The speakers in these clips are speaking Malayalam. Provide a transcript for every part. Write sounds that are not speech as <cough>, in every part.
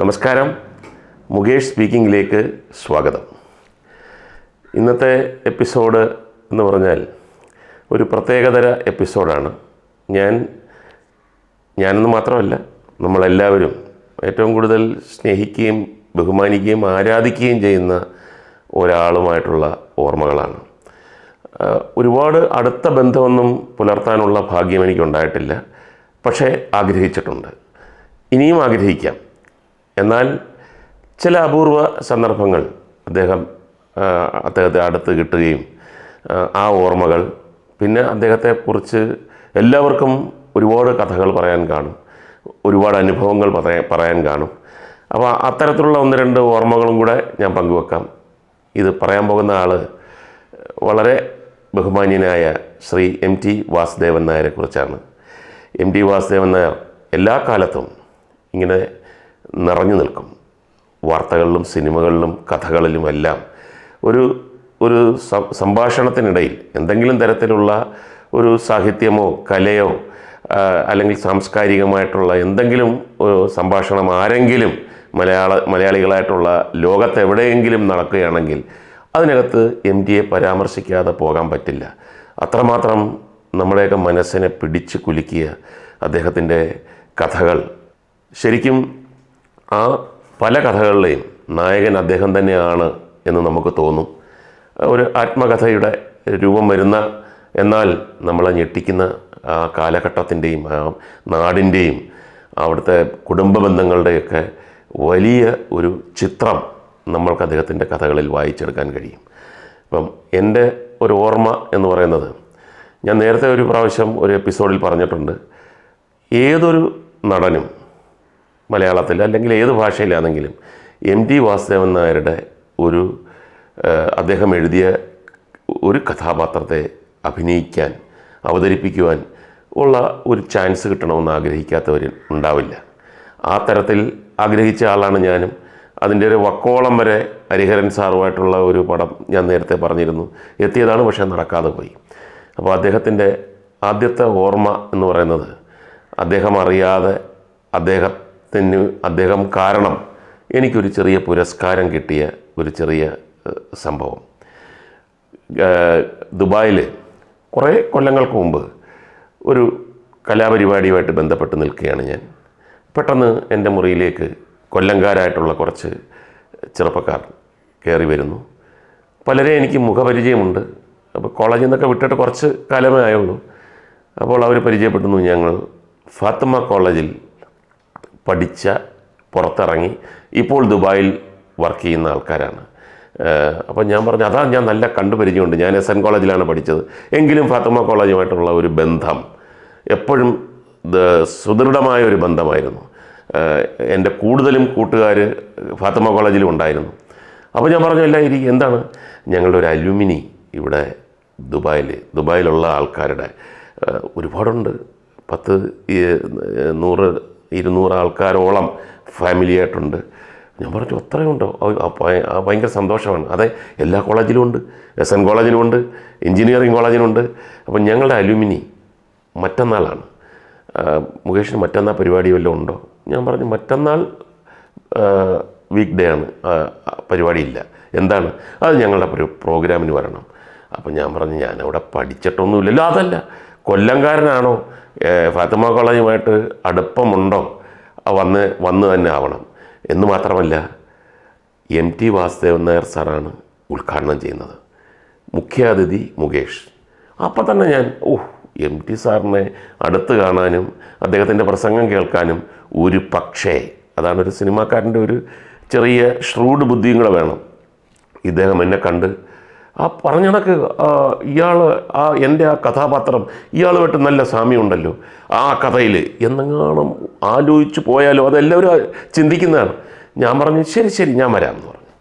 നമസ്കാരം മുകേഷ് സ്പീക്കിംഗിലേക്ക് സ്വാഗതം ഇന്നത്തെ എപ്പിസോഡ് എന്ന് പറഞ്ഞാൽ ഒരു പ്രത്യേകതര എപ്പിസോഡാണ് ഞാൻ ഞാനെന്ന് മാത്രമല്ല നമ്മളെല്ലാവരും ഏറ്റവും കൂടുതൽ സ്നേഹിക്കുകയും ബഹുമാനിക്കുകയും ആരാധിക്കുകയും ചെയ്യുന്ന ഒരാളുമായിട്ടുള്ള ഓർമ്മകളാണ് ഒരുപാട് അടുത്ത ബന്ധമൊന്നും പുലർത്താനുള്ള ഭാഗ്യം എനിക്കുണ്ടായിട്ടില്ല പക്ഷേ ആഗ്രഹിച്ചിട്ടുണ്ട് ഇനിയും ആഗ്രഹിക്കാം എന്നാൽ ചില അപൂർവ സന്ദർഭങ്ങൾ അദ്ദേഹം അദ്ദേഹത്തെ അടുത്ത് കിട്ടുകയും ആ ഓർമ്മകൾ പിന്നെ അദ്ദേഹത്തെക്കുറിച്ച് എല്ലാവർക്കും ഒരുപാട് കഥകൾ പറയാൻ കാണും ഒരുപാട് അനുഭവങ്ങൾ പറയാൻ പറയാൻ കാണും അപ്പോൾ അത്തരത്തിലുള്ള ഒന്ന് രണ്ട് ഓർമ്മകളും കൂടെ ഞാൻ പങ്കുവെക്കാം ഇത് പറയാൻ പോകുന്ന ആൾ വളരെ ബഹുമാന്യനായ ശ്രീ എം ടി വാസുദേവൻ നായരെക്കുറിച്ചാണ് എം ടി വാസുദേവൻ നായർ എല്ലാ കാലത്തും ഇങ്ങനെ നിറഞ്ഞു നിൽക്കും വാർത്തകളിലും സിനിമകളിലും കഥകളിലും എല്ലാം ഒരു ഒരു സംഭാഷണത്തിനിടയിൽ എന്തെങ്കിലും തരത്തിലുള്ള ഒരു സാഹിത്യമോ കലയോ അല്ലെങ്കിൽ സാംസ്കാരികമായിട്ടുള്ള എന്തെങ്കിലും സംഭാഷണം ആരെങ്കിലും മലയാള മലയാളികളായിട്ടുള്ള എവിടെയെങ്കിലും നടക്കുകയാണെങ്കിൽ അതിനകത്ത് എം ടിയെ പരാമർശിക്കാതെ പോകാൻ പറ്റില്ല അത്രമാത്രം നമ്മുടെയൊക്കെ മനസ്സിനെ പിടിച്ച് കുലുക്കിയ അദ്ദേഹത്തിൻ്റെ കഥകൾ ശരിക്കും ആ പല കഥകളിലെയും നായകൻ അദ്ദേഹം തന്നെയാണ് എന്ന് നമുക്ക് തോന്നും ഒരു ആത്മകഥയുടെ രൂപം വരുന്ന എന്നാൽ നമ്മളെ ഞെട്ടിക്കുന്ന ആ കാലഘട്ടത്തിൻ്റെയും ആ നാടിൻ്റെയും അവിടുത്തെ കുടുംബ ബന്ധങ്ങളുടെയൊക്കെ വലിയ ഒരു ചിത്രം നമ്മൾക്ക് അദ്ദേഹത്തിൻ്റെ കഥകളിൽ വായിച്ചെടുക്കാൻ കഴിയും അപ്പം എൻ്റെ ഒരു ഓർമ്മ എന്ന് പറയുന്നത് ഞാൻ നേരത്തെ ഒരു പ്രാവശ്യം ഒരു എപ്പിസോഡിൽ പറഞ്ഞിട്ടുണ്ട് ഏതൊരു നടനും മലയാളത്തിൽ അല്ലെങ്കിൽ ഏത് ഭാഷയിലാണെങ്കിലും എം ടി വാസുദേവൻ നായരുടെ ഒരു അദ്ദേഹം എഴുതിയ ഒരു കഥാപാത്രത്തെ അഭിനയിക്കാൻ അവതരിപ്പിക്കുവാൻ ഉള്ള ഒരു ചാൻസ് കിട്ടണമെന്ന് ആഗ്രഹിക്കാത്തവർ ഉണ്ടാവില്ല ആ തരത്തിൽ ആഗ്രഹിച്ച ആളാണ് ഞാനും അതിൻ്റെ ഒരു വക്കോളം വരെ ഹരിഹരൻ സാറുമായിട്ടുള്ള ഒരു പടം ഞാൻ നേരത്തെ പറഞ്ഞിരുന്നു എത്തിയതാണ് പക്ഷേ നടക്കാതെ പോയി അപ്പോൾ അദ്ദേഹത്തിൻ്റെ ആദ്യത്തെ ഓർമ്മ എന്ന് പറയുന്നത് അദ്ദേഹം അറിയാതെ അദ്ദേഹം തന്നെ അദ്ദേഹം കാരണം എനിക്കൊരു ചെറിയ പുരസ്കാരം കിട്ടിയ ഒരു ചെറിയ സംഭവം ദുബായിൽ കുറേ കൊല്ലങ്ങൾക്ക് മുമ്പ് ഒരു കലാപരിപാടിയുമായിട്ട് ബന്ധപ്പെട്ട് നിൽക്കുകയാണ് ഞാൻ പെട്ടെന്ന് എൻ്റെ മുറിയിലേക്ക് കൊല്ലങ്കാരായിട്ടുള്ള കുറച്ച് ചെറുപ്പക്കാർ കയറി വരുന്നു പലരെ എനിക്ക് മുഖപരിചയമുണ്ട് അപ്പോൾ കോളേജിൽ നിന്നൊക്കെ വിട്ടിട്ട് കുറച്ച് കാലമേ ആയുള്ളൂ അപ്പോൾ അവർ പരിചയപ്പെടുന്നു ഞങ്ങൾ ഫാത്തിമ കോളേജിൽ പഠിച്ച പുറത്തിറങ്ങി ഇപ്പോൾ ദുബായിൽ വർക്ക് ചെയ്യുന്ന ആൾക്കാരാണ് അപ്പം ഞാൻ പറഞ്ഞു അതാ ഞാൻ നല്ല കണ്ടുപരിചയമുണ്ട് ഞാൻ എസ് എൻ കോളേജിലാണ് പഠിച്ചത് എങ്കിലും ഫാത്തിമ കോളേജുമായിട്ടുള്ള ഒരു ബന്ധം എപ്പോഴും സുദൃഢമായ ഒരു ബന്ധമായിരുന്നു എൻ്റെ കൂടുതലും കൂട്ടുകാർ ഫാത്തിമ കോളേജിലും ഉണ്ടായിരുന്നു അപ്പോൾ ഞാൻ പറഞ്ഞു അല്ല ഇരിക്കും എന്താണ് ഞങ്ങളുടെ ഒരു അലുമിനി ഇവിടെ ദുബായിൽ ദുബായിലുള്ള ആൾക്കാരുടെ ഒരുപാടുണ്ട് പത്ത് നൂറ് ഇരുന്നൂറ് ആൾക്കാരോളം ഫാമിലി ആയിട്ടുണ്ട് ഞാൻ പറഞ്ഞു അത്രയുണ്ടോ ഭയങ്കര സന്തോഷമാണ് അതെ എല്ലാ കോളേജിലും ഉണ്ട് എസ് എൻ കോളേജിലുമുണ്ട് എഞ്ചിനീയറിംഗ് കോളേജിലുണ്ട് അപ്പം ഞങ്ങളുടെ അലുമിനി മറ്റന്നാളാണ് മുകേഷിന് മറ്റന്നാൾ പരിപാടി വല്ലതും ഉണ്ടോ ഞാൻ പറഞ്ഞു മറ്റന്നാൾ വീക്ക് ഡേ ആണ് പരിപാടിയില്ല എന്താണ് അത് ഞങ്ങളുടെ പ്രോഗ്രാമിന് വരണം അപ്പം ഞാൻ പറഞ്ഞു ഞാനവിടെ പഠിച്ചിട്ടൊന്നുമില്ലല്ലോ അതല്ല കൊല്ലംകാരനാണോ ഫാത്തിമ കോളേജുമായിട്ട് അടുപ്പമുണ്ടോ വന്ന് വന്ന് തന്നെ ആവണം എന്ന് മാത്രമല്ല എം ടി വാസുദേവൻ നായർ സാറാണ് ഉദ്ഘാടനം ചെയ്യുന്നത് മുഖ്യാതിഥി മുകേഷ് അപ്പോൾ തന്നെ ഞാൻ ഓ എം ടി സാറിനെ അടുത്ത് കാണാനും അദ്ദേഹത്തിൻ്റെ പ്രസംഗം കേൾക്കാനും ഒരു പക്ഷേ അതാണ് ഒരു സിനിമാക്കാരൻ്റെ ഒരു ചെറിയ ഷ്രൂഡ് ബുദ്ധിയും കൂടെ വേണം ഇദ്ദേഹം എന്നെ കണ്ട് ആ പറഞ്ഞ കണക്ക് ഇയാൾ ആ എൻ്റെ ആ കഥാപാത്രം ഇയാളുമായിട്ട് നല്ല സാമ്യമുണ്ടല്ലോ ആ കഥയിൽ എന്നെങ്ങാണം ആലോചിച്ച് പോയാലോ അതെല്ലാവരും ചിന്തിക്കുന്നതാണ് ഞാൻ പറഞ്ഞു ശരി ശരി ഞാൻ വരാം എന്ന് പറഞ്ഞു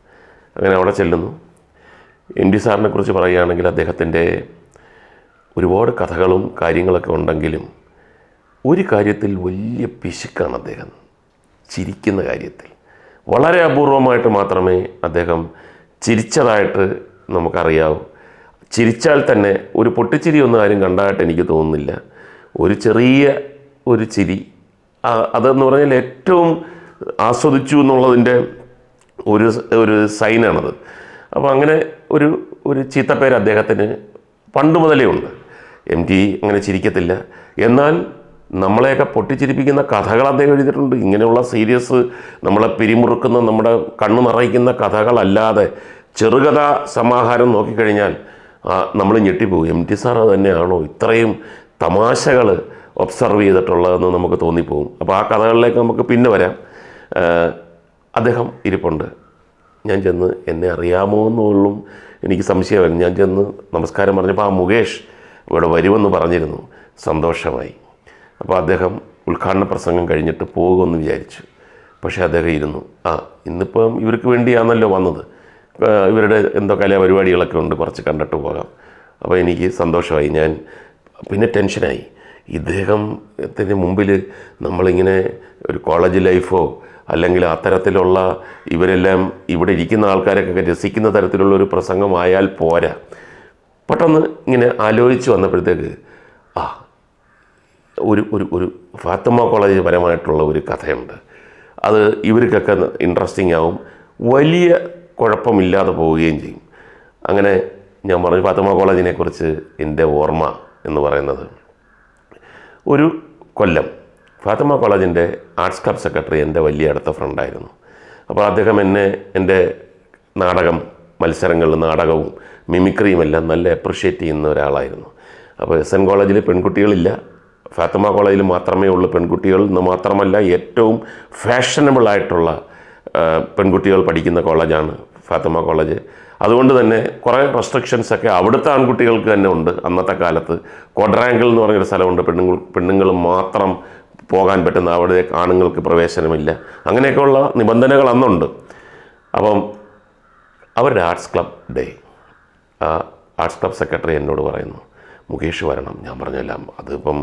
അങ്ങനെ അവിടെ ചെല്ലുന്നു എൻ ഡി സാറിനെ കുറിച്ച് പറയുകയാണെങ്കിൽ അദ്ദേഹത്തിൻ്റെ ഒരുപാട് കഥകളും കാര്യങ്ങളൊക്കെ ഉണ്ടെങ്കിലും ഒരു കാര്യത്തിൽ വലിയ പിശുക്കാണ് അദ്ദേഹം ചിരിക്കുന്ന കാര്യത്തിൽ വളരെ അപൂർവമായിട്ട് മാത്രമേ അദ്ദേഹം ചിരിച്ചതായിട്ട് നമുക്കറിയാവും ചിരിച്ചാൽ തന്നെ ഒരു പൊട്ടിച്ചിരി ഒന്നും ആരും കണ്ടതായിട്ട് എനിക്ക് തോന്നുന്നില്ല ഒരു ചെറിയ ഒരു ചിരി അതെന്ന് പറഞ്ഞാൽ ഏറ്റവും ആസ്വദിച്ചു എന്നുള്ളതിൻ്റെ ഒരു ഒരു സൈനാണത് അപ്പോൾ അങ്ങനെ ഒരു ഒരു ചീത്തപ്പേര് അദ്ദേഹത്തിന് പണ്ട് മുതലേ ഉണ്ട് എം ടി അങ്ങനെ ചിരിക്കത്തില്ല എന്നാൽ നമ്മളെയൊക്കെ പൊട്ടിച്ചിരിപ്പിക്കുന്ന കഥകൾ അദ്ദേഹം എഴുതിയിട്ടുണ്ട് ഇങ്ങനെയുള്ള സീരിയസ് നമ്മളെ പിരിമുറുക്കുന്ന നമ്മുടെ കണ്ണു നിറയ്ക്കുന്ന കഥകളല്ലാതെ ചെറുകഥാ സമാഹാരം നോക്കിക്കഴിഞ്ഞാൽ നമ്മൾ ഞെട്ടിപ്പോകും എം ടി സാർ തന്നെയാണോ ഇത്രയും തമാശകൾ ഒബ്സർവ് ചെയ്തിട്ടുള്ളതെന്ന് നമുക്ക് തോന്നിപ്പോകും അപ്പോൾ ആ കഥകളിലേക്ക് നമുക്ക് പിന്നെ വരാം അദ്ദേഹം ഇരിപ്പുണ്ട് ഞാൻ ചെന്ന് എന്നെ അറിയാമോ എന്നുള്ളും എനിക്ക് സംശയമായിരുന്നു ഞാൻ ചെന്ന് നമസ്കാരം പറഞ്ഞപ്പോൾ ആ മുകേഷ് ഇവിടെ വരുമെന്ന് പറഞ്ഞിരുന്നു സന്തോഷമായി അപ്പോൾ അദ്ദേഹം ഉദ്ഘാടന പ്രസംഗം കഴിഞ്ഞിട്ട് പോകുമെന്ന് വിചാരിച്ചു പക്ഷേ അദ്ദേഹം ഇരുന്നു ആ ഇന്നിപ്പം ഇവർക്ക് വേണ്ടിയാണല്ലോ വന്നത് ഇവരുടെ എന്തോ പരിപാടികളൊക്കെ ഉണ്ട് കുറച്ച് കണ്ടിട്ട് പോകാം അപ്പോൾ എനിക്ക് സന്തോഷമായി ഞാൻ പിന്നെ ടെൻഷനായി ഇദ്ദേഹത്തിന് മുമ്പിൽ നമ്മളിങ്ങനെ ഒരു കോളേജ് ലൈഫോ അല്ലെങ്കിൽ അത്തരത്തിലുള്ള ഇവരെല്ലാം ഇവിടെ ഇരിക്കുന്ന ആൾക്കാരൊക്കെ രസിക്കുന്ന തരത്തിലുള്ള ഒരു പ്രസംഗമായാൽ പോരാ പെട്ടെന്ന് ഇങ്ങനെ ആലോചിച്ച് വന്നപ്പോഴത്തേക്ക് ആ ഒരു ഒരു ഒരു ഫാത്തിമ കോളേജ് പരമായിട്ടുള്ള ഒരു കഥയുണ്ട് അത് ഇവർക്കൊക്കെ ഇൻട്രസ്റ്റിംഗ് ആവും വലിയ കുഴപ്പമില്ലാതെ പോവുകയും ചെയ്യും അങ്ങനെ ഞാൻ പറഞ്ഞു ഫാത്തിമ കോളേജിനെക്കുറിച്ച് എൻ്റെ ഓർമ്മ എന്ന് പറയുന്നത് ഒരു കൊല്ലം ഫാത്തിമ കോളേജിൻ്റെ ആർട്സ് ക്ലബ് സെക്രട്ടറി എൻ്റെ വലിയ അടുത്ത ഫ്രണ്ടായിരുന്നു അപ്പോൾ അദ്ദേഹം എന്നെ എൻ്റെ നാടകം മത്സരങ്ങളിലും നാടകവും മിമിക്രിയും എല്ലാം നല്ല അപ്രിഷ്യേറ്റ് ചെയ്യുന്ന ഒരാളായിരുന്നു അപ്പോൾ എസ് എൻ കോളേജിൽ പെൺകുട്ടികളില്ല ഫാത്തിമ കോളേജിൽ മാത്രമേ ഉള്ളൂ പെൺകുട്ടികൾ എന്ന് മാത്രമല്ല ഏറ്റവും ഫാഷനബിളായിട്ടുള്ള പെൺകുട്ടികൾ പഠിക്കുന്ന കോളേജാണ് ഫാത്തിമ കോളേജ് അതുകൊണ്ട് തന്നെ കുറേ റെസ്ട്രിക്ഷൻസ് ഒക്കെ അവിടുത്തെ ആൺകുട്ടികൾക്ക് തന്നെ ഉണ്ട് അന്നത്തെ കാലത്ത് കൊഡ്രാങ്കിൾ എന്ന് പറഞ്ഞൊരു സ്ഥലമുണ്ട് പെണ്ണുങ്ങൾ പെണ്ണുങ്ങൾ മാത്രം പോകാൻ പറ്റുന്ന അവിടെ ആണുങ്ങൾക്ക് പ്രവേശനമില്ല അങ്ങനെയൊക്കെയുള്ള നിബന്ധനകൾ അന്നുണ്ട് അപ്പം അവരുടെ arts club day arts club secretary എന്നോട് പറയുന്നു മുകേഷ് വരണം ഞാൻ പറഞ്ഞെല്ലാം അതിപ്പം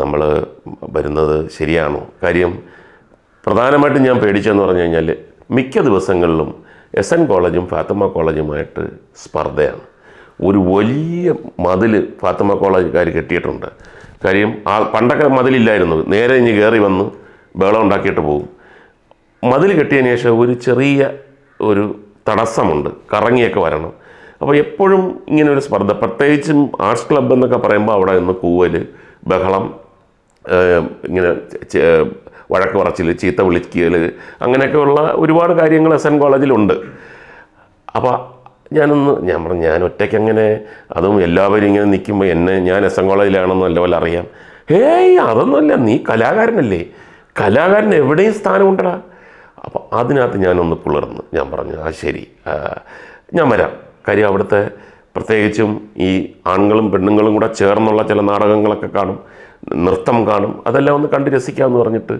നമ്മൾ വരുന്നത് ശരിയാണോ കാര്യം പ്രധാനമായിട്ടും ഞാൻ പേടിച്ചതെന്ന് പറഞ്ഞു കഴിഞ്ഞാൽ മിക്ക ദിവസങ്ങളിലും എസ് എൻ കോളേജും ഫാത്തിമ കോളേജുമായിട്ട് സ്പർദ്ധയാണ് ഒരു വലിയ മതിൽ ഫാത്തിമ കോളേജുകാർ കെട്ടിയിട്ടുണ്ട് കാര്യം ആ പണ്ടൊക്കെ മതിലില്ലായിരുന്നു നേരെ ഇനി കയറി വന്ന് ബഹളം ഉണ്ടാക്കിയിട്ട് പോകും മതിൽ കെട്ടിയതിന് ശേഷം ഒരു ചെറിയ ഒരു തടസ്സമുണ്ട് കറങ്ങിയൊക്കെ വരണം അപ്പോൾ എപ്പോഴും ഇങ്ങനെ ഒരു സ്പർദ്ധ പ്രത്യേകിച്ചും ആർട്സ് ക്ലബ്ബ് എന്നൊക്കെ പറയുമ്പോൾ അവിടെ നിന്ന് കൂവൽ ബഹളം ഇങ്ങനെ വഴക്ക് പറച്ചിൽ ചീത്ത വിളിക്കൽ അങ്ങനെയൊക്കെയുള്ള ഒരുപാട് കാര്യങ്ങൾ എസ് എൻ കോളേജിലുണ്ട് അപ്പോൾ ഞാനൊന്ന് ഞാൻ പറഞ്ഞു ഞാൻ ഒറ്റയ്ക്ക് അങ്ങനെ അതും എല്ലാവരും ഇങ്ങനെ നിൽക്കുമ്പോൾ എന്നെ ഞാൻ എസ് എൻ കോളേജിലാണെന്ന് പോലെ അറിയാം ഹേയ് അതൊന്നുമല്ല നീ കലാകാരനല്ലേ കലാകാരൻ എവിടെയും സ്ഥാനമുണ്ടടാ അപ്പോൾ അതിനകത്ത് ഞാനൊന്ന് പുളർന്നു ഞാൻ പറഞ്ഞു ആ ശരി ഞാൻ വരാം കാര്യം അവിടുത്തെ പ്രത്യേകിച്ചും ഈ ആണുങ്ങളും പെണ്ണുങ്ങളും കൂടെ ചേർന്നുള്ള ചില നാടകങ്ങളൊക്കെ കാണും നൃത്തം കാണും അതെല്ലാം ഒന്ന് കണ്ട് രസിക്കാമെന്ന് പറഞ്ഞിട്ട്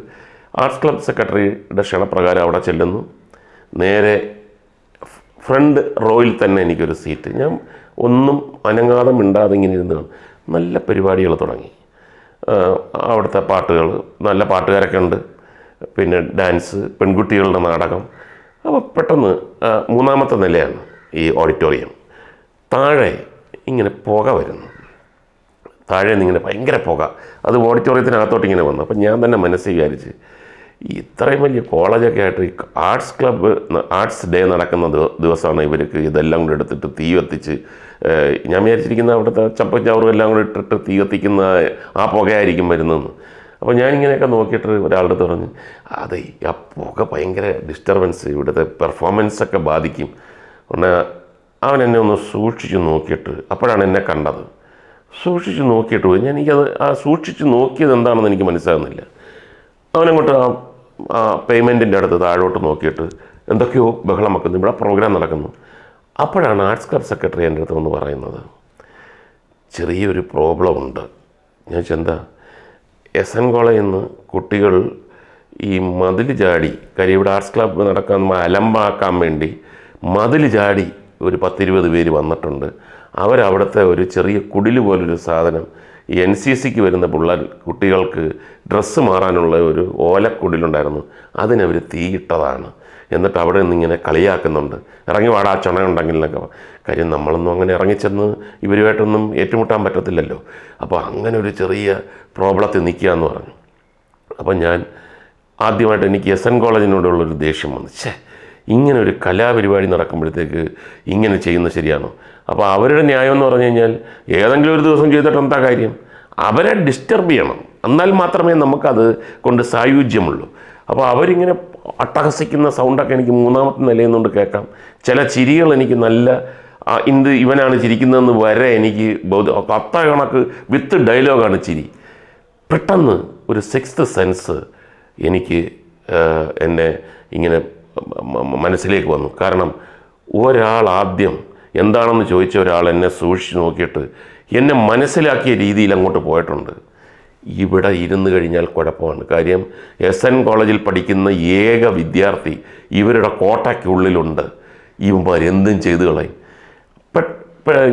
ആർട്സ് ക്ലബ് സെക്രട്ടറിയുടെ ക്ഷണപ്രകാരം അവിടെ ചെല്ലുന്നു നേരെ ഫ്രണ്ട് റോയിൽ തന്നെ എനിക്കൊരു സീറ്റ് ഞാൻ ഒന്നും അനങ്ങാതെ മിണ്ടാതെ ഇങ്ങനെ ഇരുന്ന് നല്ല പരിപാടികൾ തുടങ്ങി അവിടുത്തെ പാട്ടുകൾ നല്ല പാട്ടുകാരൊക്കെ ഉണ്ട് പിന്നെ ഡാൻസ് പെൺകുട്ടികളുടെ നാടകം അപ്പോൾ പെട്ടെന്ന് മൂന്നാമത്തെ നിലയാണ് ഈ ഓഡിറ്റോറിയം താഴെ ഇങ്ങനെ പുക വരുന്നു താഴെ നിന്ന് ഇങ്ങനെ ഭയങ്കര പുക അത് ഓഡിറ്റോറിയത്തിനകത്തോട്ട് ഇങ്ങനെ വന്നു അപ്പം ഞാൻ തന്നെ മനസ്സ് വിചാരിച്ച് ഈ ഇത്രയും വലിയ കോളേജൊക്കെ ആയിട്ട് ഈ ആർട്സ് ക്ലബ്ബ് ആർട്സ് ഡേ നടക്കുന്ന ദിവസമാണ് ഇവർക്ക് ഇതെല്ലാം കൂടെ എടുത്തിട്ട് തീ കത്തിച്ച് ഞാൻ വിചാരിച്ചിരിക്കുന്ന അവിടുത്തെ ചപ്പും എല്ലാം കൂടെ ഇട്ടിട്ട് തീ കത്തിക്കുന്ന ആ പുകയായിരിക്കും വരുന്നതെന്ന് അപ്പോൾ ഞാനിങ്ങനെയൊക്കെ നോക്കിയിട്ട് ഒരാളുടെ അടുത്ത് പറഞ്ഞു അതെ ആ പുക ഭയങ്കര ഡിസ്റ്റർബൻസ് ഇവിടുത്തെ പെർഫോമൻസൊക്കെ ബാധിക്കും ഉടനെ അവൻ എന്നെ ഒന്ന് സൂക്ഷിച്ച് നോക്കിയിട്ട് അപ്പോഴാണ് എന്നെ കണ്ടത് സൂക്ഷിച്ച് നോക്കിയിട്ട് പോയി ഞാൻ എനിക്കത് ആ സൂക്ഷിച്ച് നോക്കിയത് എന്താണെന്ന് എനിക്ക് മനസ്സിലാകുന്നില്ല അവനങ്ങോട്ട് ആ പേയ്മെൻറ്റിൻ്റെ അടുത്ത് താഴോട്ട് നോക്കിയിട്ട് എന്തൊക്കെയോ ബഹളം ഇവിടെ പ്രോഗ്രാം നടക്കുന്നു അപ്പോഴാണ് ആർട്സ് ക്ലബ് സെക്രട്ടറി എൻ്റെ അടുത്ത് വന്ന് പറയുന്നത് ചെറിയൊരു പ്രോബ്ലം ഉണ്ട് ഞാൻ ചെന്താ എസ് എൻ കോളേജിൽ നിന്ന് കുട്ടികൾ ഈ മതിൽ ചാടി കാര്യം ഇവിടെ ആർട്സ് ക്ലബ് നടക്കാൻ അലമ്പാക്കാൻ വേണ്ടി മതിൽ ചാടി ഒരു പത്തിരുപത് പേര് വന്നിട്ടുണ്ട് അവരവിടുത്തെ ഒരു ചെറിയ കുടിൽ പോലൊരു സാധനം ഈ എൻ സി സിക്ക് വരുന്ന പിള്ളേർ കുട്ടികൾക്ക് ഡ്രസ്സ് മാറാനുള്ള ഒരു ഓലക്കുടിലുണ്ടായിരുന്നു അതിനവർ തീയിട്ടതാണ് എന്നിട്ട് അവിടെ നിന്ന് ഇങ്ങനെ കളിയാക്കുന്നുണ്ട് ഇറങ്ങി വാടാ ചണ ഉണ്ടെങ്കിൽ എന്നൊക്കെ കാര്യം നമ്മളൊന്നും അങ്ങനെ ഇറങ്ങിച്ചെന്ന് ഇവരുമായിട്ടൊന്നും ഏറ്റുമുട്ടാൻ പറ്റത്തില്ലല്ലോ അപ്പോൾ അങ്ങനെ ഒരു ചെറിയ പ്രോബ്ലത്തിൽ നിൽക്കുക എന്ന് പറഞ്ഞു അപ്പോൾ ഞാൻ ആദ്യമായിട്ട് എനിക്ക് എസ് എൻ കോളേജിനോടുള്ളൊരു ദേഷ്യം വന്നു ഛേ ഇങ്ങനെ ഒരു കലാപരിപാടി നടക്കുമ്പോഴത്തേക്ക് ഇങ്ങനെ ചെയ്യുന്നത് ശരിയാണോ അപ്പോൾ അവരുടെ ന്യായം എന്ന് പറഞ്ഞു കഴിഞ്ഞാൽ ഏതെങ്കിലും ഒരു ദിവസം ചെയ്തിട്ട് എന്താ കാര്യം അവരെ ഡിസ്റ്റർബ് ചെയ്യണം എന്നാൽ മാത്രമേ നമുക്കത് കൊണ്ട് സായുജ്യമുള്ളൂ അപ്പോൾ അവരിങ്ങനെ അട്ടഹസിക്കുന്ന സൗണ്ടൊക്കെ എനിക്ക് മൂന്നാമത്തെ നിലയിൽ നിന്നുകൊണ്ട് കേൾക്കാം ചില ചിരികൾ എനിക്ക് നല്ല ഇന്ത് ഇവനാണ് ചിരിക്കുന്നതെന്ന് വരെ എനിക്ക് ബൗദ്ധ തത്ത കണക്ക് വിത്ത് ഡയലോഗാണ് ചിരി പെട്ടെന്ന് ഒരു സിക്സ്ത് സെൻസ് എനിക്ക് എന്നെ ഇങ്ങനെ മനസ്സിലേക്ക് വന്നു കാരണം ഒരാൾ ആദ്യം എന്താണെന്ന് ചോദിച്ച ഒരാൾ എന്നെ സൂക്ഷിച്ച് നോക്കിയിട്ട് എന്നെ മനസ്സിലാക്കിയ രീതിയിൽ അങ്ങോട്ട് പോയിട്ടുണ്ട് ഇവിടെ ഇരുന്ന് കഴിഞ്ഞാൽ കുഴപ്പമാണ് കാര്യം എസ് എൻ കോളേജിൽ പഠിക്കുന്ന ഏക വിദ്യാർത്ഥി ഇവരുടെ കോട്ടയ്ക്കുള്ളിലുണ്ട് എന്തും ചെയ്തു കളയും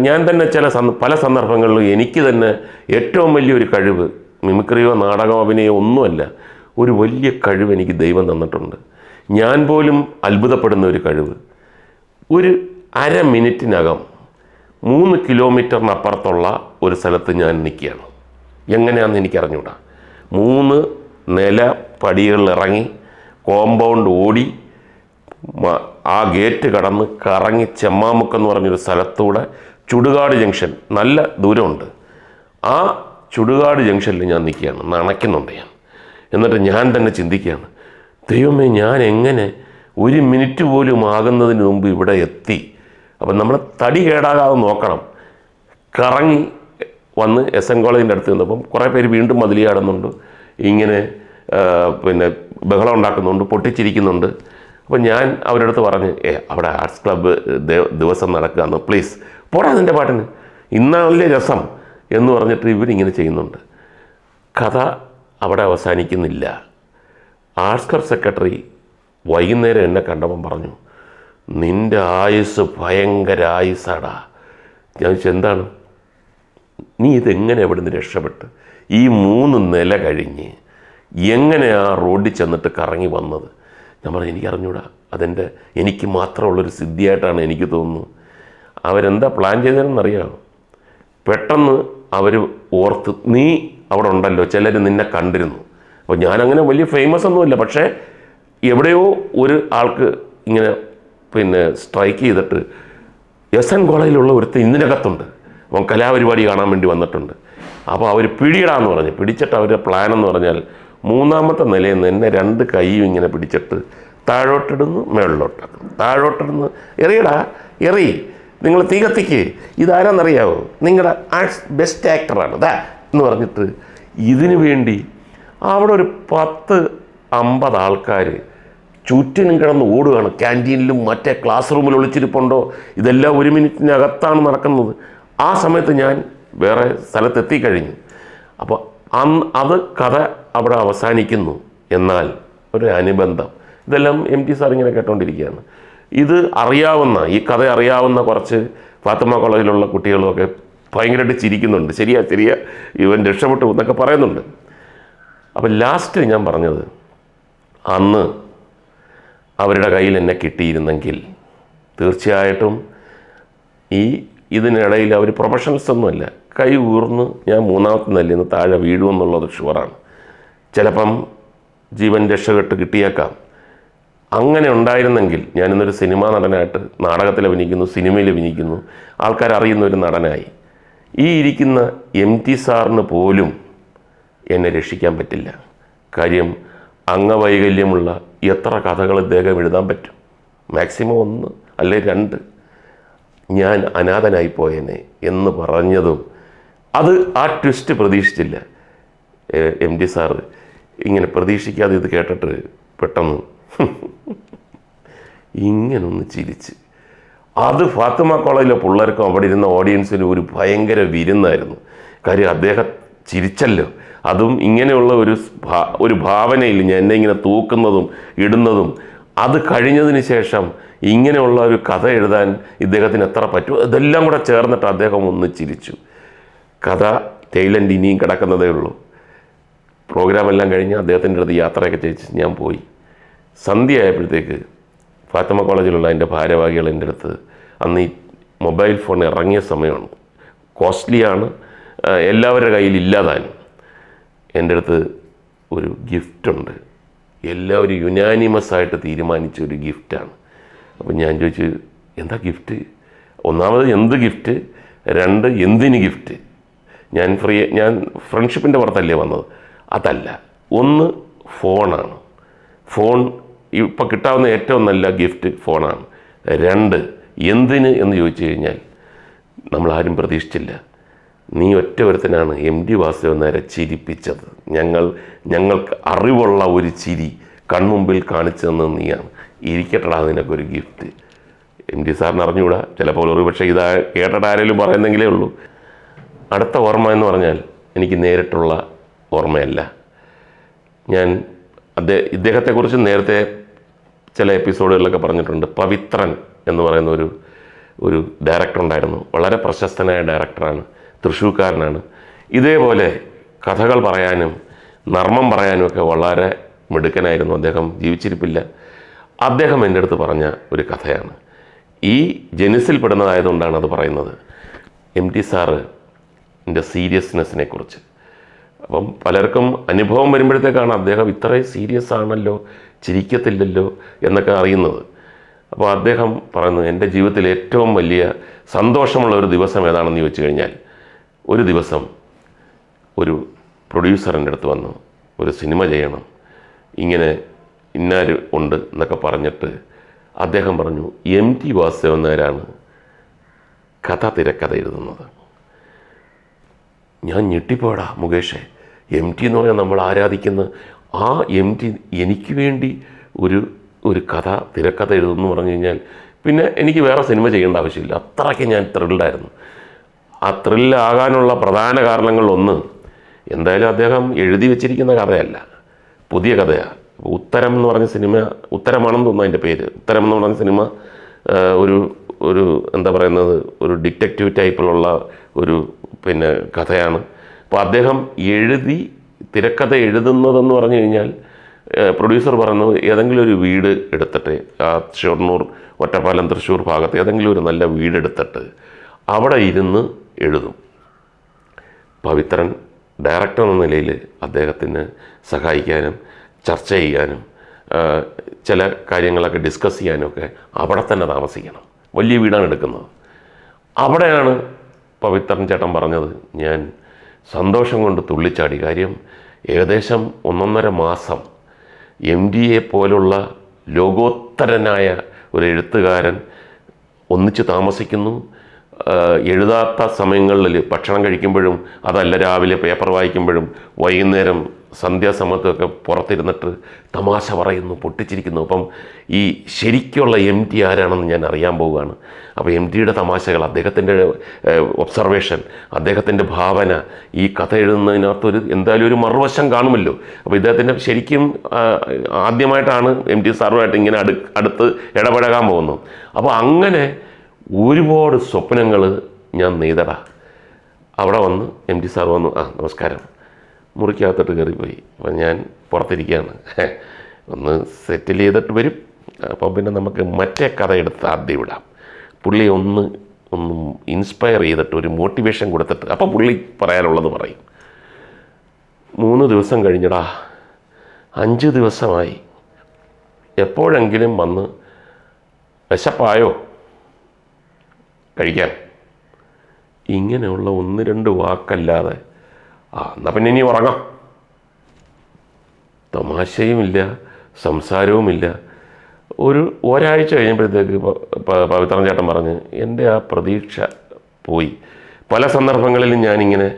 ഞാൻ തന്നെ ചില പല സന്ദർഭങ്ങളിലും എനിക്ക് തന്നെ ഏറ്റവും വലിയൊരു കഴിവ് മിമിക്രിയോ നാടകമോ അഭിനയോ ഒന്നുമല്ല ഒരു വലിയ കഴിവ് എനിക്ക് ദൈവം തന്നിട്ടുണ്ട് ഞാൻ പോലും അത്ഭുതപ്പെടുന്ന ഒരു കഴിവ് ഒരു അര മിനിറ്റിനകം മൂന്ന് കിലോമീറ്ററിനപ്പുറത്തുള്ള ഒരു സ്ഥലത്ത് ഞാൻ നിൽക്കുകയാണ് എങ്ങനെയാണെന്ന് അറിഞ്ഞൂടാ മൂന്ന് നില ഇറങ്ങി കോമ്പൗണ്ട് ഓടി ആ ഗേറ്റ് കടന്ന് കറങ്ങി ചെമ്മാമുക്കെന്ന് പറഞ്ഞൊരു സ്ഥലത്തൂടെ ചുടുകാട് ജംഗ്ഷൻ നല്ല ദൂരമുണ്ട് ആ ചുടുകാട് ജംഗ്ഷനിൽ ഞാൻ നിൽക്കുകയാണ് നനയ്ക്കുന്നുണ്ട് ഞാൻ എന്നിട്ട് ഞാൻ തന്നെ ചിന്തിക്കുകയാണ് ദൈവമേ ഞാൻ എങ്ങനെ ഒരു മിനിറ്റ് പോലും ആകുന്നതിന് മുമ്പ് ഇവിടെ എത്തി അപ്പം നമ്മൾ തടി കേടാകാതെ നോക്കണം കറങ്ങി വന്ന് എസ് എൻ കോളേജിൻ്റെ അടുത്ത് നിന്നപ്പം കുറേ പേര് വീണ്ടും മതിലി ആടുന്നുണ്ട് ഇങ്ങനെ പിന്നെ ബഹളം ഉണ്ടാക്കുന്നുണ്ട് പൊട്ടിച്ചിരിക്കുന്നുണ്ട് അപ്പം ഞാൻ അടുത്ത് പറഞ്ഞ് ഏ അവിടെ ആർട്സ് ക്ലബ്ബ് ദിവസം നടക്കുകയെന്ന് പ്ലീസ് പോടാ നിൻ്റെ പാട്ടിന് ഇന്നാണല്ലേ രസം എന്ന് പറഞ്ഞിട്ട് ഇവരിങ്ങനെ ചെയ്യുന്നുണ്ട് കഥ അവിടെ അവസാനിക്കുന്നില്ല ആർട്സ് ക്ലബ് സെക്രട്ടറി വൈകുന്നേരം എന്നെ കണ്ടപ്പം പറഞ്ഞു നിൻ്റെ ആയുസ് ഭയങ്കര ആയുസാടാ ഞാൻ എന്താണ് നീ ഇതെങ്ങനെ എവിടെ നിന്ന് രക്ഷപ്പെട്ട് ഈ മൂന്ന് നില കഴിഞ്ഞ് എങ്ങനെ ആ റോഡിൽ ചെന്നിട്ട് കറങ്ങി വന്നത് ഞാൻ പറഞ്ഞു എനിക്കറിഞ്ഞൂടാ അതെൻ്റെ എനിക്ക് മാത്രമുള്ളൊരു സിദ്ധിയായിട്ടാണ് എനിക്ക് തോന്നുന്നു അവരെന്താ പ്ലാൻ ചെയ്തതെന്നറിയാമോ പെട്ടെന്ന് അവർ ഓർത്ത് നീ അവിടെ ഉണ്ടല്ലോ ചിലർ നിന്നെ കണ്ടിരുന്നു അപ്പോൾ ഞാനങ്ങനെ വലിയ ഫേമസ് ഒന്നുമില്ല പക്ഷേ എവിടെയോ ഒരു ആൾക്ക് ഇങ്ങനെ പിന്നെ സ്ട്രൈക്ക് ചെയ്തിട്ട് എസ് എൻ കോളേജിലുള്ള ഒരുത്ത് ഇന്നിനകത്തുണ്ട് അപ്പം കലാപരിപാടി കാണാൻ വേണ്ടി വന്നിട്ടുണ്ട് അപ്പോൾ അവർ പിടിയിടാന്ന് പറഞ്ഞു പിടിച്ചിട്ട് അവരുടെ പ്ലാൻ എന്ന് പറഞ്ഞാൽ മൂന്നാമത്തെ നിലയിൽ നിന്ന് എന്നെ രണ്ട് കൈയും ഇങ്ങനെ പിടിച്ചിട്ട് താഴോട്ടിടുന്നു മേളിലോട്ടിടുന്നു താഴോട്ടിടുന്നു എറിയടാ എറി നിങ്ങൾ തീ കത്തിക്ക് ഇതാരാന്നറിയാവോ നിങ്ങളുടെ ആക്ട് ബെസ്റ്റ് ആക്ടറാണ് ദാ എന്ന് പറഞ്ഞിട്ട് ഇതിനു വേണ്ടി അവിടെ ഒരു പത്ത് അമ്പത് ആൾക്കാർ ചുറ്റിനും കിടന്ന് ഓടുകയാണ് ക്യാൻറ്റീനിലും മറ്റേ ക്ലാസ് റൂമിൽ ഒളിച്ചിരിപ്പുണ്ടോ ഇതെല്ലാം ഒരു മിനിറ്റിനകത്താണ് നടക്കുന്നത് ആ സമയത്ത് ഞാൻ വേറെ സ്ഥലത്തെത്തിക്കഴിഞ്ഞു അപ്പോൾ അന്ന് അത് കഥ അവിടെ അവസാനിക്കുന്നു എന്നാൽ ഒരു അനുബന്ധം ഇതെല്ലാം എം ടി സാർ ഇങ്ങനെ കേട്ടോണ്ടിരിക്കുകയാണ് ഇത് അറിയാവുന്ന ഈ കഥ അറിയാവുന്ന കുറച്ച് ഫാത്തിമ കോളേജിലുള്ള കുട്ടികളുമൊക്കെ ഭയങ്കരമായിട്ട് ചിരിക്കുന്നുണ്ട് ശരിയാ ശരിയാ ഇവൻ രക്ഷപ്പെട്ടു എന്നൊക്കെ പറയുന്നുണ്ട് അപ്പോൾ ലാസ്റ്റ് ഞാൻ പറഞ്ഞത് അന്ന് അവരുടെ കയ്യിൽ എന്നെ കിട്ടിയിരുന്നെങ്കിൽ തീർച്ചയായിട്ടും ഈ ഇതിനിടയിൽ അവർ പ്രൊഫഷണൽസ് ഒന്നുമല്ല കൈ ഊർന്ന് ഞാൻ മൂന്നാമത്തെ നെല്ലിൽ നിന്ന് താഴെ വീഴുമെന്നുള്ളത് ഷുവറാണ് ചിലപ്പം ജീവൻ രക്ഷകെട്ട് കിട്ടിയേക്കാം അങ്ങനെ ഉണ്ടായിരുന്നെങ്കിൽ ഞാനിന്നൊരു സിനിമാ നടനായിട്ട് നാടകത്തിൽ അഭിനയിക്കുന്നു സിനിമയിൽ അഭിനയിക്കുന്നു ആൾക്കാർ അറിയുന്ന ഒരു നടനായി ഈ ഇരിക്കുന്ന എം ടി സാറിന് പോലും എന്നെ രക്ഷിക്കാൻ പറ്റില്ല കാര്യം അംഗവൈകല്യമുള്ള എത്ര കഥകൾ ഇദ്ദേഹം എഴുതാൻ പറ്റും മാക്സിമം ഒന്ന് അല്ലെ രണ്ട് ഞാൻ അനാഥനായി എന്ന് പറഞ്ഞതും അത് ആ ട്വിസ്റ്റ് പ്രതീക്ഷിച്ചില്ല എം ഡി സാറ് ഇങ്ങനെ പ്രതീക്ഷിക്കാതെ ഇത് കേട്ടിട്ട് പെട്ടെന്ന് <laughs> ഇങ്ങനൊന്ന് ചിരിച്ച് അത് ഫാത്തിമ കോളേജിലെ പിള്ളേർക്കും അവിടെ ഇരുന്ന ഓഡിയൻസിന് ഒരു ഭയങ്കര വിരുന്നായിരുന്നു കാര്യം അദ്ദേഹം ചിരിച്ചല്ലോ അതും ഇങ്ങനെയുള്ള ഒരു ഒരു ഭാവനയിൽ ഞാൻ എന്നെ ഇങ്ങനെ തൂക്കുന്നതും ഇടുന്നതും അത് കഴിഞ്ഞതിന് ശേഷം ഇങ്ങനെയുള്ള ഒരു കഥ എഴുതാൻ ഇദ്ദേഹത്തിന് എത്ര പറ്റും ഇതെല്ലാം കൂടെ ചേർന്നിട്ട് അദ്ദേഹം ഒന്ന് ചിരിച്ചു കഥ തൈലൻഡ് ഇനിയും കിടക്കുന്നതേ ഉള്ളൂ പ്രോഗ്രാം എല്ലാം കഴിഞ്ഞ് അദ്ദേഹത്തിൻ്റെ അടുത്ത് യാത്രയൊക്കെ ചേച്ചി ഞാൻ പോയി സന്ധ്യ ആയപ്പോഴത്തേക്ക് ഫാത്തിമ കോളേജിലുള്ള എൻ്റെ ഭാരവാഹികൾ എൻ്റെ അടുത്ത് അന്ന് ഈ മൊബൈൽ ഫോൺ ഇറങ്ങിയ സമയമാണ് കോസ്റ്റ്ലിയാണ് എല്ലാവരുടെ കയ്യിൽ ഇല്ലാതാനും എൻ്റെ അടുത്ത് ഒരു ഗിഫ്റ്റുണ്ട് എല്ലാവരും യുനാനിമസ് ആയിട്ട് തീരുമാനിച്ച ഒരു ഗിഫ്റ്റാണ് അപ്പം ഞാൻ ചോദിച്ചു എന്താ ഗിഫ്റ്റ് ഒന്നാമത് എന്ത് ഗിഫ്റ്റ് രണ്ട് എന്തിന് ഗിഫ്റ്റ് ഞാൻ ഫ്രീ ഞാൻ ഫ്രണ്ട്ഷിപ്പിൻ്റെ പുറത്തല്ലേ വന്നത് അതല്ല ഒന്ന് ഫോണാണ് ഫോൺ ഇപ്പം കിട്ടാവുന്ന ഏറ്റവും നല്ല ഗിഫ്റ്റ് ഫോണാണ് രണ്ട് എന്തിന് എന്ന് ചോദിച്ചു കഴിഞ്ഞാൽ നമ്മളാരും പ്രതീക്ഷിച്ചില്ല നീ ഒറ്റ ഒരുത്തനാണ് എം ഡി വാസുദേവൻ നേരെ ചിരിപ്പിച്ചത് ഞങ്ങൾ ഞങ്ങൾക്ക് അറിവുള്ള ഒരു ചിരി കൺമുമ്പിൽ കാണിച്ചു തന്നത് നീയാണ് ഇരിക്കട്ടടാ നിനക്ക് ഒരു ഗിഫ്റ്റ് എം ഡി സാറിന് അറിഞ്ഞുകൂടാ ചിലപ്പോൾ ഒരു പക്ഷേ ഇതാ കേട്ടിട്ട് ആരെങ്കിലും പറയുന്നെങ്കിലേ ഉള്ളൂ അടുത്ത ഓർമ്മ എന്ന് പറഞ്ഞാൽ എനിക്ക് നേരിട്ടുള്ള ഓർമ്മയല്ല ഞാൻ അദ്ദേഹം ഇദ്ദേഹത്തെക്കുറിച്ച് നേരത്തെ ചില എപ്പിസോഡുകളിലൊക്കെ പറഞ്ഞിട്ടുണ്ട് പവിത്രൻ എന്ന് പറയുന്ന ഒരു ഒരു ഡയറക്ടർ ഉണ്ടായിരുന്നു വളരെ പ്രശസ്തനായ ഡയറക്ടറാണ് തൃശ്ശൂക്കാരനാണ് ഇതേപോലെ കഥകൾ പറയാനും നർമ്മം പറയാനും ഒക്കെ വളരെ മിടുക്കനായിരുന്നു അദ്ദേഹം ജീവിച്ചിരിപ്പില്ല അദ്ദേഹം എൻ്റെ അടുത്ത് പറഞ്ഞ ഒരു കഥയാണ് ഈ ജനുസിൽ പെടുന്നതായതുകൊണ്ടാണ് അത് പറയുന്നത് എം ടി സാറ് എൻ്റെ സീരിയസ്നെസ്സിനെ കുറിച്ച് അപ്പം പലർക്കും അനുഭവം വരുമ്പോഴത്തേക്കാണ് അദ്ദേഹം ഇത്രയും സീരിയസ് ആണല്ലോ ചിരിക്കത്തില്ലല്ലോ എന്നൊക്കെ അറിയുന്നത് അപ്പോൾ അദ്ദേഹം പറയുന്നത് എൻ്റെ ജീവിതത്തിൽ ഏറ്റവും വലിയ സന്തോഷമുള്ള ഒരു ദിവസം ഏതാണെന്ന് ചോദിച്ചു കഴിഞ്ഞാൽ ഒരു ദിവസം ഒരു പ്രൊഡ്യൂസറിൻ്റെ അടുത്ത് വന്നു ഒരു സിനിമ ചെയ്യണം ഇങ്ങനെ ഇന്നാര് ഉണ്ട് എന്നൊക്കെ പറഞ്ഞിട്ട് അദ്ദേഹം പറഞ്ഞു എം ടി വാസുദേവൻ നായരാണ് കഥ തിരക്കഥ എഴുതുന്നത് ഞാൻ ഞെട്ടിപ്പോടാ മുകേഷേ എം ടി എന്ന് പറഞ്ഞാൽ നമ്മൾ ആരാധിക്കുന്ന ആ എം ടി എനിക്ക് വേണ്ടി ഒരു ഒരു കഥ തിരക്കഥ എഴുതുന്നു പറഞ്ഞു കഴിഞ്ഞാൽ പിന്നെ എനിക്ക് വേറെ സിനിമ ചെയ്യേണ്ട ആവശ്യമില്ല അത്രയ്ക്ക് ഞാൻ ത്രിൽഡായിരുന്നു ആ ത്രില്ലാകാനുള്ള പ്രധാന കാരണങ്ങളിലൊന്ന് എന്തായാലും അദ്ദേഹം എഴുതി വെച്ചിരിക്കുന്ന കഥയല്ല പുതിയ കഥയാണ് ഉത്തരം എന്ന് പറഞ്ഞ സിനിമ ഉത്തരമാണെന്ന് തോന്നുന്നു അതിൻ്റെ പേര് ഉത്തരം എന്ന് പറഞ്ഞ സിനിമ ഒരു ഒരു എന്താ പറയുന്നത് ഒരു ഡിറ്റക്റ്റീവ് ടൈപ്പിലുള്ള ഒരു പിന്നെ കഥയാണ് അപ്പോൾ അദ്ദേഹം എഴുതി തിരക്കഥ എഴുതുന്നതെന്ന് പറഞ്ഞു കഴിഞ്ഞാൽ പ്രൊഡ്യൂസർ പറഞ്ഞു ഏതെങ്കിലും ഒരു വീട് എടുത്തിട്ട് ആ ഷൊർണൂർ ഒറ്റപ്പാലം തൃശ്ശൂർ ഭാഗത്ത് ഏതെങ്കിലും ഒരു നല്ല വീട് എടുത്തിട്ട് അവിടെ ഇരുന്ന് എഴുതും പവിത്രൻ ഡയറക്ടർ എന്ന നിലയിൽ അദ്ദേഹത്തിന് സഹായിക്കാനും ചർച്ച ചെയ്യാനും ചില കാര്യങ്ങളൊക്കെ ഡിസ്കസ് ചെയ്യാനൊക്കെ അവിടെ തന്നെ താമസിക്കണം വലിയ വീടാണ് എടുക്കുന്നത് അവിടെയാണ് പവിത്രൻ ചേട്ടൻ പറഞ്ഞത് ഞാൻ സന്തോഷം കൊണ്ട് തുള്ളിച്ചാടി കാര്യം ഏകദേശം ഒന്നൊന്നര മാസം എം ഡി എ പോലുള്ള ലോകോത്തരനായ ഒരു എഴുത്തുകാരൻ ഒന്നിച്ച് താമസിക്കുന്നു എഴുതാത്ത സമയങ്ങളിൽ ഭക്ഷണം കഴിക്കുമ്പോഴും അതല്ല രാവിലെ പേപ്പർ വായിക്കുമ്പോഴും വൈകുന്നേരം സന്ധ്യാസമയത്തൊക്കെ പുറത്തിരുന്നിട്ട് തമാശ പറയുന്നു പൊട്ടിച്ചിരിക്കുന്നു അപ്പം ഈ ശരിക്കുള്ള എം ടി ആരാണെന്ന് ഞാൻ അറിയാൻ പോവുകയാണ് അപ്പോൾ എം ടിയുടെ തമാശകൾ അദ്ദേഹത്തിൻ്റെ ഒബ്സർവേഷൻ അദ്ദേഹത്തിൻ്റെ ഭാവന ഈ കഥ എഴുതുന്നതിനകത്തൊരു എന്തായാലും ഒരു മറുവശം കാണുമല്ലോ അപ്പോൾ ഇദ്ദേഹത്തിൻ്റെ ശരിക്കും ആദ്യമായിട്ടാണ് എം ടി സാറുമായിട്ട് ഇങ്ങനെ അടു അടുത്ത് ഇടപഴകാൻ പോകുന്നത് അപ്പോൾ അങ്ങനെ ഒരുപാട് സ്വപ്നങ്ങൾ ഞാൻ നെയ്തട അവിടെ വന്ന് എം ടി സാർ വന്നു ആ നമസ്കാരം മുറിക്കകത്തോട്ട് കയറിപ്പോയി അപ്പം ഞാൻ പുറത്തിരിക്കുകയാണ് ഒന്ന് സെറ്റിൽ ചെയ്തിട്ട് വരും അപ്പോൾ പിന്നെ നമുക്ക് മറ്റേ കഥ എടുത്ത് ആദ്യം വിടാം പുള്ളി ഒന്ന് ഒന്ന് ഇൻസ്പയർ ചെയ്തിട്ട് ഒരു മോട്ടിവേഷൻ കൊടുത്തിട്ട് അപ്പോൾ പുള്ളി പറയാനുള്ളത് പറയും മൂന്ന് ദിവസം കഴിഞ്ഞടാ അഞ്ച് ദിവസമായി എപ്പോഴെങ്കിലും വന്ന് വിശപ്പായോ കഴിക്കാൻ ഇങ്ങനെയുള്ള ഒന്ന് രണ്ട് വാക്കല്ലാതെ ആ എന്നാൽ പിന്നെ ഇനി ഉറങ്ങാം തമാശയുമില്ല സംസാരവുമില്ല ഒരു ഒരാഴ്ച കഴിഞ്ഞപ്പോഴത്തേക്ക് പവിത്രൻ ചേട്ടൻ പറഞ്ഞ് എൻ്റെ ആ പ്രതീക്ഷ പോയി പല സന്ദർഭങ്ങളിലും ഞാനിങ്ങനെ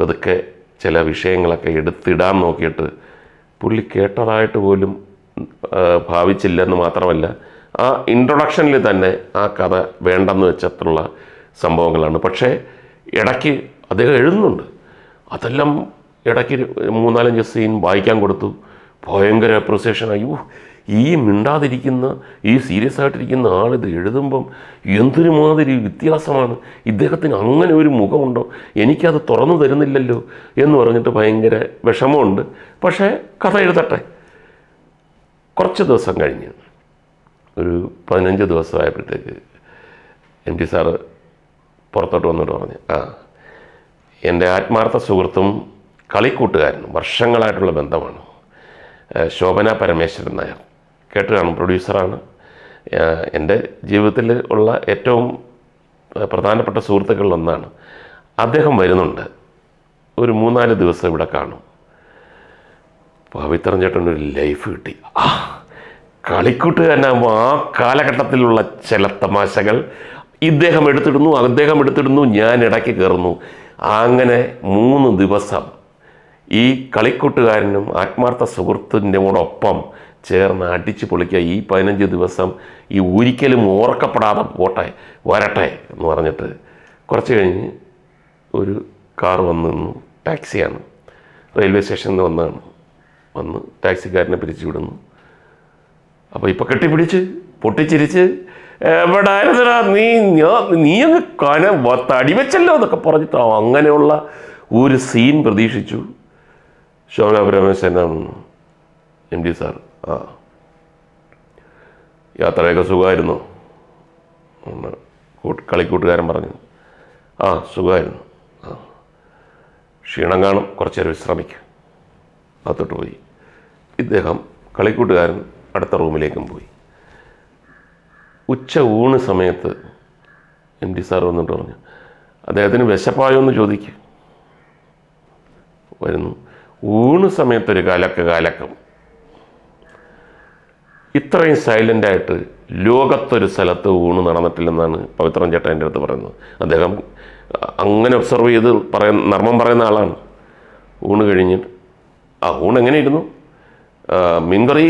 പതുക്കെ ചില വിഷയങ്ങളൊക്കെ എടുത്തിടാൻ നോക്കിയിട്ട് പുള്ളി കേട്ടതായിട്ട് പോലും ഭാവിച്ചില്ലെന്ന് മാത്രമല്ല ആ ഇൻട്രൊഡക്ഷനിൽ തന്നെ ആ കഥ വേണ്ടെന്ന് വെച്ചിട്ടുള്ള സംഭവങ്ങളാണ് പക്ഷേ ഇടയ്ക്ക് അദ്ദേഹം എഴുതുന്നുണ്ട് അതെല്ലാം ഇടയ്ക്ക് മൂന്നാലഞ്ച് സീൻ വായിക്കാൻ കൊടുത്തു ഭയങ്കര അപ്രിസിയേഷൻ അയ്യോ ഈ മിണ്ടാതിരിക്കുന്ന ഈ സീരിയസ് ആയിട്ടിരിക്കുന്ന ആളിത് എഴുതുമ്പം എന്തൊരു മാതിരി വ്യത്യാസമാണ് ഇദ്ദേഹത്തിന് അങ്ങനെ ഒരു മുഖമുണ്ടോ എനിക്കത് തുറന്നു തരുന്നില്ലല്ലോ എന്ന് പറഞ്ഞിട്ട് ഭയങ്കര വിഷമമുണ്ട് പക്ഷേ കഥ എഴുതട്ടെ കുറച്ച് ദിവസം കഴിഞ്ഞ് ഒരു പതിനഞ്ച് ദിവസമായപ്പോഴത്തേക്ക് എം ടി സാറ് പുറത്തോട്ട് വന്നിട്ട് പറഞ്ഞു ആ എൻ്റെ ആത്മാർത്ഥ സുഹൃത്തും കളിക്കൂട്ടുകാരനും വർഷങ്ങളായിട്ടുള്ള ബന്ധമാണ് ശോഭന പരമേശ്വരൻ നായർ കേട്ട് കാണും പ്രൊഡ്യൂസറാണ് എൻ്റെ ജീവിതത്തിൽ ഉള്ള ഏറ്റവും പ്രധാനപ്പെട്ട സുഹൃത്തുക്കളിലൊന്നാണ് അദ്ദേഹം വരുന്നുണ്ട് ഒരു മൂന്നാല് ദിവസം ഇവിടെ കാണും പവിത്രൻ ചേട്ടൻ്റെ ഒരു ലൈഫ് കിട്ടി ആ തന്നെ ആ കാലഘട്ടത്തിലുള്ള ചില തമാശകൾ ഇദ്ദേഹം എടുത്തിടുന്നു അദ്ദേഹം എടുത്തിടുന്നു ഞാൻ ഇടയ്ക്ക് കയറുന്നു അങ്ങനെ മൂന്ന് ദിവസം ഈ കളിക്കൂട്ടുകാരനും ആത്മാർത്ഥ സുഹൃത്തിൻ്റെ കൂടൊപ്പം ചേർന്ന് അടിച്ചു പൊളിക്കുക ഈ പതിനഞ്ച് ദിവസം ഈ ഒരിക്കലും ഓർക്കപ്പെടാതെ പോട്ടെ വരട്ടെ എന്ന് പറഞ്ഞിട്ട് കുറച്ച് കഴിഞ്ഞ് ഒരു കാർ വന്ന് നിന്നു ടാക്സിയാണ് റെയിൽവേ സ്റ്റേഷനിൽ വന്നാണ് വന്ന് ടാക്സിക്കാരനെ പിരിച്ചു വിടുന്നു അപ്പോൾ ഇപ്പോൾ കെട്ടിപ്പിടിച്ച് പൊട്ടിച്ചിരിച്ച് എവിടായിരുന്നടാ നീ നീ അങ്ങ് കന തടിവെച്ചല്ലോ എന്നൊക്കെ പറഞ്ഞിട്ട് അങ്ങനെയുള്ള ഒരു സീൻ പ്രതീക്ഷിച്ചു Ramesh Parameswaran M D sir ആ യാത്രയൊക്കെ സുഖമായിരുന്നു കളിക്കൂട്ടുകാരൻ പറഞ്ഞു ആ സുഖമായിരുന്നു ആ ക്ഷീണം കാണും കുറച്ചേരം വിശ്രമിക്കുക അത്തോട്ട് പോയി ഇദ്ദേഹം കളിക്കൂട്ടുകാരൻ അടുത്ത റൂമിലേക്കും പോയി ഉച്ച ഊണ് സമയത്ത് എം ഡി സാർ വന്നിട്ട് പറഞ്ഞു അദ്ദേഹത്തിന് വിശപ്പായോ എന്ന് ചോദിക്കും വരുന്നു ഊണ് സമയത്തൊരു കലക്ക് കലക്കം ഇത്രയും സൈലൻ്റായിട്ട് ലോകത്തൊരു സ്ഥലത്ത് ഊണ് നടന്നിട്ടില്ലെന്നാണ് പവിത്രൻ ചേട്ടൻ്റെ അടുത്ത് പറയുന്നത് അദ്ദേഹം അങ്ങനെ ഒബ്സർവ് ചെയ്ത് പറയുന്ന നർമ്മം പറയുന്ന ആളാണ് ഊണ് കഴിഞ്ഞിട്ട് ആ ഊണ് എങ്ങനെ ഇരുന്നു മീൻകറി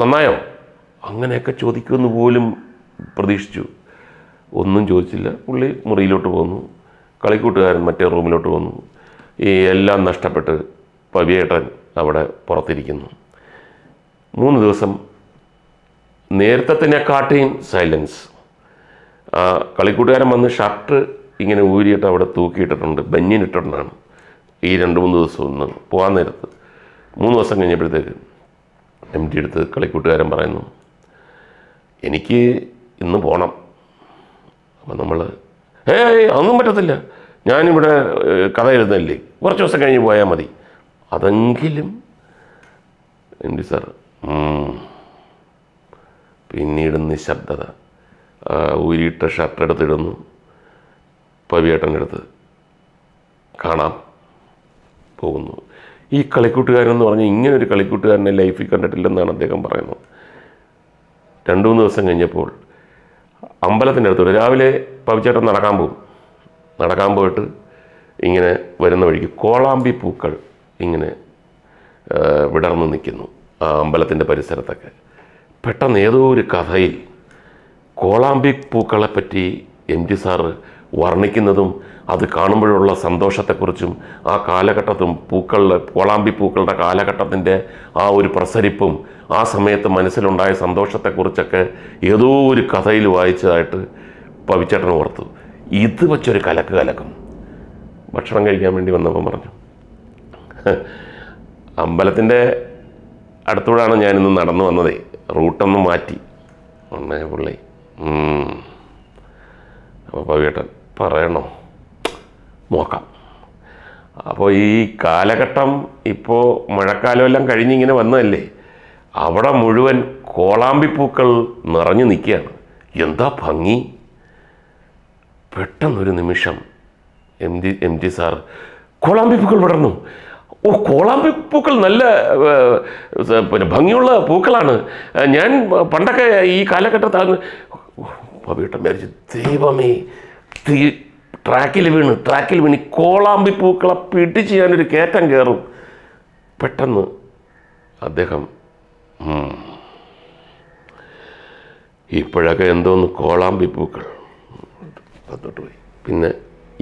നന്നായോ അങ്ങനെയൊക്കെ ചോദിക്കുമെന്ന് പോലും പ്രതീക്ഷിച്ചു ഒന്നും ചോദിച്ചില്ല പുള്ളി മുറിയിലോട്ട് പോന്നു കളിക്കൂട്ടുകാരൻ മറ്റേ റൂമിലോട്ട് വന്നു ഈ എല്ലാം നഷ്ടപ്പെട്ട് പവിയേട്ടൻ അവിടെ പുറത്തിരിക്കുന്നു മൂന്ന് ദിവസം നേരത്തെ നേരത്തത്തിനെക്കാട്ടിയും സൈലൻസ് ആ കളിക്കൂട്ടുകാരൻ വന്ന് ഷർട്ട് ഇങ്ങനെ ഊരിയിട്ട് അവിടെ തൂക്കിയിട്ടിട്ടുണ്ട് ബഞ്ഞിനിട്ടിട്ടുണ്ടാണ് ഈ രണ്ട് മൂന്ന് ദിവസം ഒന്ന് പോകാൻ നേരത്ത് മൂന്ന് ദിവസം കഴിഞ്ഞപ്പോഴത്തേക്ക് എം ടി അടുത്ത് കളിക്കൂട്ടുകാരൻ പറയുന്നു എനിക്ക് ഇന്ന് പോകണം അപ്പം നമ്മൾ ഏ അതൊന്നും പറ്റത്തില്ല ഞാനിവിടെ കഥ എഴുതുന്നില്ലേ കുറച്ച് ദിവസം കഴിഞ്ഞ് പോയാൽ മതി അതെങ്കിലും എം ഡി സാർ പിന്നീട് നിശബ്ദത ഊരിയിട്ട ഷർട്ട് എടുത്തിടുന്നു പവിയേട്ടൻ്റെ അടുത്ത് കാണാം പോകുന്നു ഈ കളിക്കൂട്ടുകാരെന്ന് പറഞ്ഞാൽ ഇങ്ങനെ ഒരു കളിക്കൂട്ടുകാരനെ ലൈഫിൽ കണ്ടിട്ടില്ലെന്നാണ് അദ്ദേഹം പറയുന്നത് രണ്ടു മൂന്ന് ദിവസം കഴിഞ്ഞപ്പോൾ അമ്പലത്തിൻ്റെ അടുത്തൂടെ രാവിലെ പവിച്ചേട്ടൻ നടക്കാൻ പോകും നടക്കാൻ പോയിട്ട് ഇങ്ങനെ വരുന്ന വഴിക്ക് കോളാമ്പി പൂക്കൾ ഇങ്ങനെ വിടർന്ന് നിൽക്കുന്നു ആ അമ്പലത്തിൻ്റെ പരിസരത്തൊക്കെ പെട്ടെന്ന് ഏതോ ഒരു കഥയിൽ കോളാമ്പി പൂക്കളെപ്പറ്റി എം ജി സാറ് വർണ്ണിക്കുന്നതും അത് കാണുമ്പോഴുള്ള സന്തോഷത്തെക്കുറിച്ചും ആ കാലഘട്ടത്തും പൂക്കളുടെ കോളാമ്പി പൂക്കളുടെ കാലഘട്ടത്തിൻ്റെ ആ ഒരു പ്രസരിപ്പും ആ സമയത്ത് മനസ്സിലുണ്ടായ സന്തോഷത്തെക്കുറിച്ചൊക്കെ ഏതോ ഒരു കഥയിൽ വായിച്ചതായിട്ട് പവിച്ചേട്ടൻ ഓർത്തു ഇത് വെച്ചൊരു കലക്ക് കലക്കും ഭക്ഷണം കഴിക്കാൻ വേണ്ടി വന്നപ്പം പറഞ്ഞു അമ്പലത്തിൻ്റെ അടുത്തൂടാണ് ഞാനിന്ന് നടന്നു വന്നതേ റൂട്ടൊന്ന് മാറ്റി ഉണ്ണേ പുള്ളി അപ്പോൾ പവിയേട്ടൻ പറയണോ നോക്കാം അപ്പോൾ ഈ കാലഘട്ടം ഇപ്പോൾ മഴക്കാലമെല്ലാം കഴിഞ്ഞിങ്ങനെ വന്നതല്ലേ അവിടെ മുഴുവൻ കോളാമ്പിപ്പൂക്കൾ നിറഞ്ഞു നിൽക്കുകയാണ് എന്താ ഭംഗി പെട്ടെന്നൊരു നിമിഷം M G M G sir കോളാമ്പിപ്പൂക്കൾ വിടർന്നു ഓ കോളാമ്പി പൂക്കൾ നല്ല പിന്നെ ഭംഗിയുള്ള പൂക്കളാണ് ഞാൻ പണ്ടൊക്കെ ഈ കാലഘട്ടത്താണ് പവിട്ടം വിചാരിച്ചു ദൈവമേ തീ ട്രാക്കിൽ വീണ് ട്രാക്കിൽ വീണ് കോളാമ്പി പൂക്കളെ പിടിച്ച് ഞാനൊരു കയറ്റം കയറും പെട്ടെന്ന് അദ്ദേഹം ഇപ്പോഴൊക്കെ എന്തോന്ന് കോളാമ്പി പൂക്കൾ അതോട്ട് പോയി പിന്നെ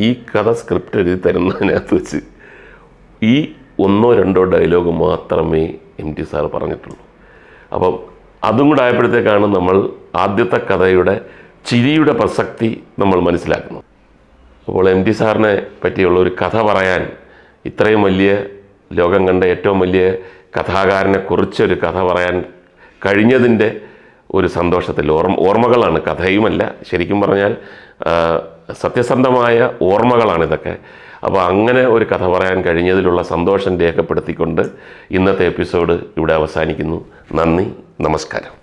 ഈ കഥ സ്ക്രിപ്റ്റ് എഴുതി തരുന്നതിനകത്ത് വെച്ച് ഈ ഒന്നോ രണ്ടോ ഡയലോഗ് മാത്രമേ എം ടി സാർ പറഞ്ഞിട്ടുള്ളൂ അപ്പം അതും കൂടെ ആയപ്പോഴത്തേക്കാണ് നമ്മൾ ആദ്യത്തെ കഥയുടെ ചിരിയുടെ പ്രസക്തി നമ്മൾ മനസ്സിലാക്കുന്നു അപ്പോൾ എം ടി സാറിനെ പറ്റിയുള്ള ഒരു കഥ പറയാൻ ഇത്രയും വലിയ ലോകം കണ്ട ഏറ്റവും വലിയ കഥാകാരനെ കുറിച്ചൊരു കഥ പറയാൻ കഴിഞ്ഞതിൻ്റെ ഒരു സന്തോഷത്തിൽ ഓർമ്മ ഓർമ്മകളാണ് കഥയുമല്ല ശരിക്കും പറഞ്ഞാൽ സത്യസന്ധമായ ഓർമ്മകളാണിതൊക്കെ അപ്പോൾ അങ്ങനെ ഒരു കഥ പറയാൻ കഴിഞ്ഞതിലുള്ള സന്തോഷം രേഖപ്പെടുത്തിക്കൊണ്ട് ഇന്നത്തെ എപ്പിസോഡ് ഇവിടെ അവസാനിക്കുന്നു നന്ദി നമസ്കാരം